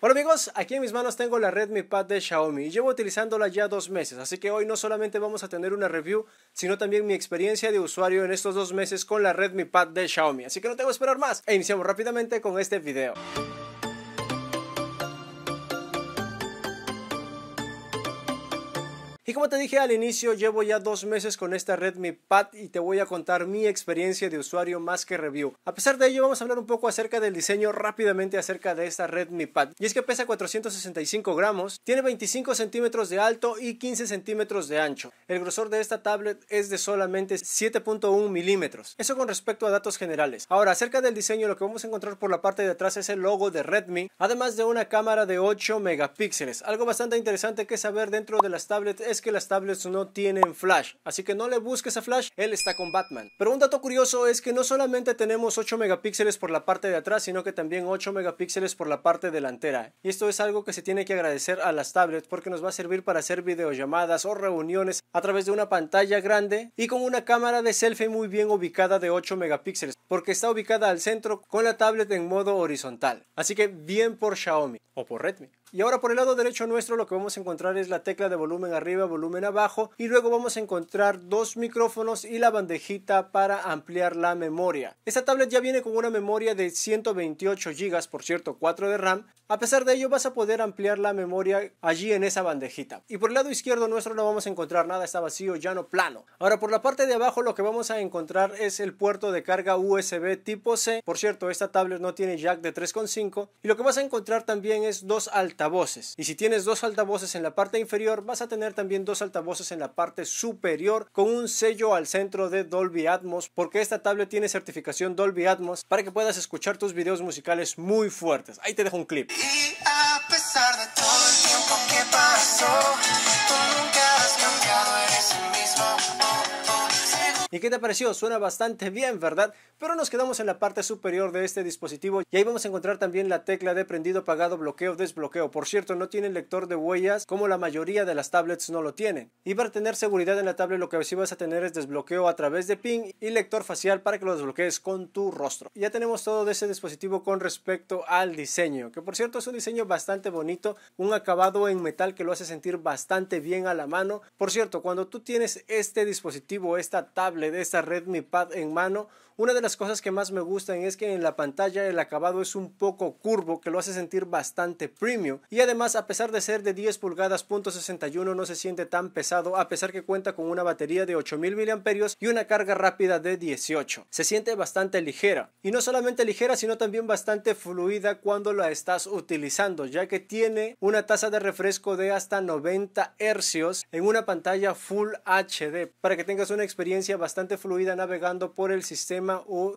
Bueno amigos, aquí en mis manos tengo la Redmi Pad de Xiaomi y llevo utilizándola ya dos meses, así que hoy no solamente vamos a tener una review, sino también mi experiencia de usuario en estos dos meses con la Redmi Pad de Xiaomi, así que no tengo que esperar más e iniciamos rápidamente con este video. Y como te dije al inicio, llevo ya dos meses con esta Redmi Pad y te voy a contar mi experiencia de usuario más que review. A pesar de ello, vamos a hablar un poco acerca del diseño rápidamente acerca de esta Redmi Pad. Y es que pesa 465 gramos, tiene 25 centímetros de alto y 15 centímetros de ancho. El grosor de esta tablet es de solamente 7.1 milímetros. Eso con respecto a datos generales. Ahora, acerca del diseño, lo que vamos a encontrar por la parte de atrás es el logo de Redmi, además de una cámara de 8 megapíxeles. Algo bastante interesante que saber dentro de las tablets es que las tablets no tienen flash, así que no le busques a flash, él está con Batman. Pero un dato curioso es que no solamente tenemos 8 megapíxeles por la parte de atrás, sino que también 8 megapíxeles por la parte delantera. Y esto es algo que se tiene que agradecer a las tablets porque nos va a servir para hacer videollamadas o reuniones a través de una pantalla grande y con una cámara de selfie muy bien ubicada de 8 megapíxeles, porque está ubicada al centro con la tablet en modo horizontal. Así que bien por Xiaomi o por Redmi. Y ahora por el lado derecho nuestro lo que vamos a encontrar es la tecla de volumen arriba volumen abajo y luego vamos a encontrar dos micrófonos y la bandejita para ampliar la memoria. Esta tablet ya viene con una memoria de 128 gigas por cierto 4 de RAM. A pesar de ello vas a poder ampliar la memoria allí en esa bandejita. Y por el lado izquierdo nuestro no vamos a encontrar nada, está vacío, llano, plano. Ahora por la parte de abajo lo que vamos a encontrar es el puerto de carga USB tipo C. Por cierto, esta tablet no tiene jack de 3.5 y lo que vas a encontrar también es dos altavoces. Y si tienes dos altavoces en la parte inferior vas a tener también dos altavoces en la parte superior con un sello al centro de Dolby Atmos, porque esta tablet tiene certificación Dolby Atmos para que puedas escuchar tus videos musicales muy fuertes. Ahí te dejo un clip. a pesar de todo el pasó, nunca ¿Y qué te pareció? Suena bastante bien, ¿verdad? Pero nos quedamos en la parte superior de este dispositivo y ahí vamos a encontrar también la tecla de prendido, apagado, bloqueo, desbloqueo. Por cierto, no tiene lector de huellas como la mayoría de las tablets no lo tienen. Y para tener seguridad en la tablet lo que sí vas a tener es desbloqueo a través de pin y lector facial para que lo desbloquees con tu rostro. Ya tenemos todo de ese dispositivo con respecto al diseño, que por cierto es un diseño bastante bonito, un acabado en metal que lo hace sentir bastante bien a la mano. Por cierto, cuando tú tienes este dispositivo, esta tablet, le de esa red Mi Pad en mano una de las cosas que más me gustan es que en la pantalla el acabado es un poco curvo que lo hace sentir bastante premium y además a pesar de ser de 10 pulgadas .61 no se siente tan pesado a pesar que cuenta con una batería de 8000 mAh y una carga rápida de 18. Se siente bastante ligera y no solamente ligera sino también bastante fluida cuando la estás utilizando ya que tiene una tasa de refresco de hasta 90 Hz en una pantalla Full HD para que tengas una experiencia bastante fluida navegando por el sistema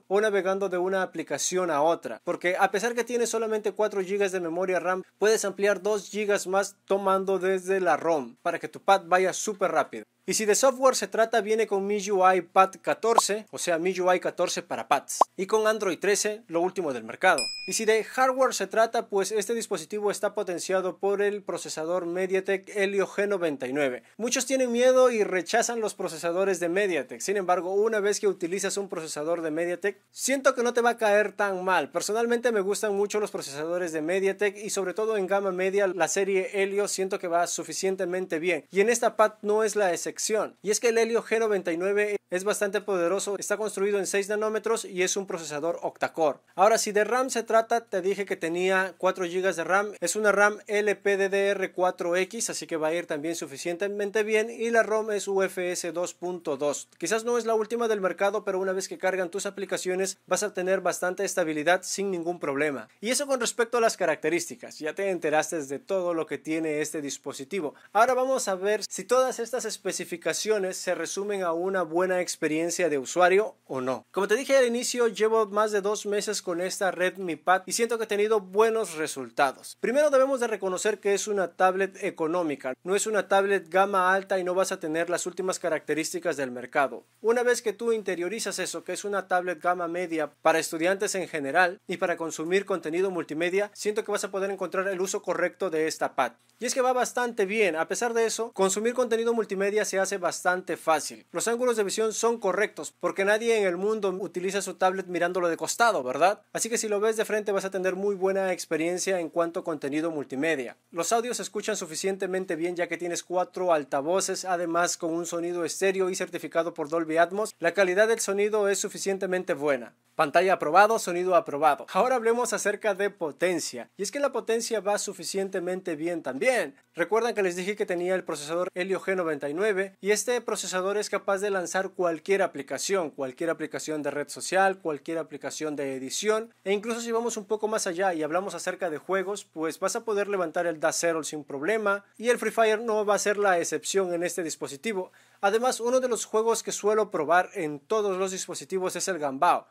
o, navegando de una aplicación a otra. Porque a pesar que tiene solamente 4 GB de memoria RAM, puedes ampliar 2 GB más tomando desde la ROM para que tu pad vaya súper rápido. Y si de software se trata, viene con MIUI Pad 14, o sea, MIUI 14 para pads, y con Android 13, lo último del mercado. Y si de hardware se trata, pues este dispositivo está potenciado por el procesador MediaTek Helio G99. Muchos tienen miedo y rechazan los procesadores de MediaTek, sin embargo, una vez que utilizas un procesador de MediaTek, siento que no te va a caer tan mal. Personalmente me gustan mucho los procesadores de MediaTek y sobre todo en gama media la serie Helio siento que va suficientemente bien. Y en esta pad no es la excepción y es que el Helio G99 es bastante poderoso, está construido en 6 nanómetros y es un procesador octa-core. Ahora, si de RAM se trata, te dije que tenía 4 GB de RAM, es una RAM LPDDR4X, así que va a ir también suficientemente bien y la ROM es UFS 2.2. Quizás no es la última del mercado, pero una vez que cargan tus aplicaciones vas a tener bastante estabilidad sin ningún problema. Y eso con respecto a las características, ya te enteraste de todo lo que tiene este dispositivo. Ahora vamos a ver si todas estas especificaciones se resumen a una buena experiencia de usuario o no. Como te dije al inicio, llevo más de dos meses con esta Redmi Pad y siento que he tenido buenos resultados. Primero debemos de reconocer que es una tablet económica, no es una tablet gama alta y no vas a tener las últimas características del mercado. Una vez que tú interiorizas eso, que es una tablet gama media para estudiantes en general y para consumir contenido multimedia, siento que vas a poder encontrar el uso correcto de esta pad. Y es que va bastante bien, a pesar de eso, consumir contenido multimedia se hace bastante fácil. Los ángulos de visión son correctos porque nadie en el mundo utiliza su tablet mirándolo de costado, ¿verdad? Así que si lo ves de frente vas a tener muy buena experiencia en cuanto a contenido multimedia. Los audios se escuchan suficientemente bien ya que tienes cuatro altavoces, además con un sonido estéreo y certificado por Dolby Atmos. La calidad del sonido es suficientemente buena. Pantalla aprobado, sonido aprobado. Ahora hablemos acerca de potencia. Y es que la potencia va suficientemente bien también. Recuerdan que les dije que tenía el procesador Helio G99 y este procesador es capaz de lanzar cualquier aplicación, cualquier aplicación de red social, cualquier aplicación de edición e incluso si vamos un poco más allá y hablamos acerca de juegos, pues vas a poder levantar el DA sin problema y el Free Fire no va a ser la excepción en este dispositivo. Además, uno de los juegos que suelo probar en todos los dispositivos es el Gambao.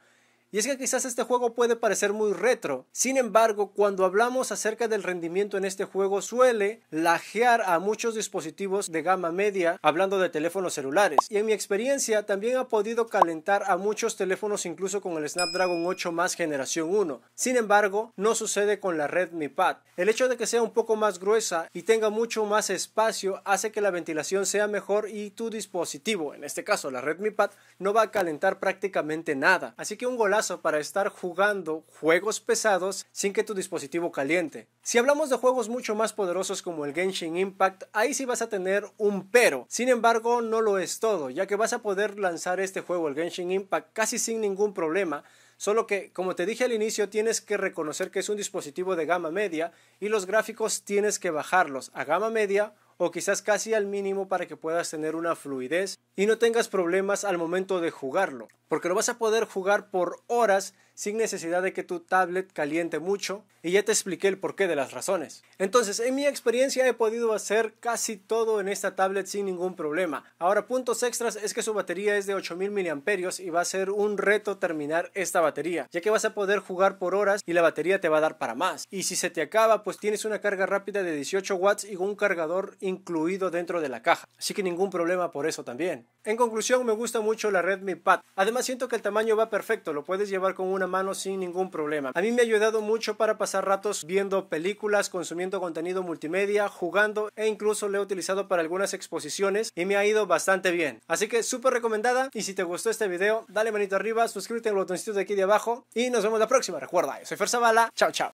Y es que quizás este juego puede parecer muy retro, sin embargo, cuando hablamos acerca del rendimiento en este juego suele lajear a muchos dispositivos de gama media, hablando de teléfonos celulares. Y en mi experiencia también ha podido calentar a muchos teléfonos incluso con el Snapdragon 8 más generación 1. Sin embargo, no sucede con la red Mi Pad. El hecho de que sea un poco más gruesa y tenga mucho más espacio hace que la ventilación sea mejor y tu dispositivo, en este caso la red Mi Pad, no va a calentar prácticamente nada. Así que un golazo para estar jugando juegos pesados sin que tu dispositivo caliente. Si hablamos de juegos mucho más poderosos como el Genshin Impact, ahí sí vas a tener un pero. Sin embargo, no lo es todo, ya que vas a poder lanzar este juego, el Genshin Impact, casi sin ningún problema. Solo que, como te dije al inicio, tienes que reconocer que es un dispositivo de gama media y los gráficos tienes que bajarlos a gama media o quizás casi al mínimo para que puedas tener una fluidez y no tengas problemas al momento de jugarlo, porque lo vas a poder jugar por horas sin necesidad de que tu tablet caliente mucho y ya te expliqué el porqué de las razones. Entonces, en mi experiencia he podido hacer casi todo en esta tablet sin ningún problema. Ahora, puntos extras es que su batería es de 8000 mAh y va a ser un reto terminar esta batería, ya que vas a poder jugar por horas y la batería te va a dar para más. Y si se te acaba, pues tienes una carga rápida de 18 watts y un cargador incluido dentro de la caja. Así que ningún problema por eso también. En conclusión, me gusta mucho la Redmi Pad. Además, siento que el tamaño va perfecto, lo puedes llevar con una mano sin ningún problema. A mí me ha ayudado mucho para pasar ratos viendo películas, consumiendo contenido multimedia, jugando e incluso lo he utilizado para algunas exposiciones y me ha ido bastante bien. Así que súper recomendada y si te gustó este video dale manito arriba, suscríbete al botoncito de aquí de abajo y nos vemos la próxima. Recuerda, yo soy Fer bala chao chao.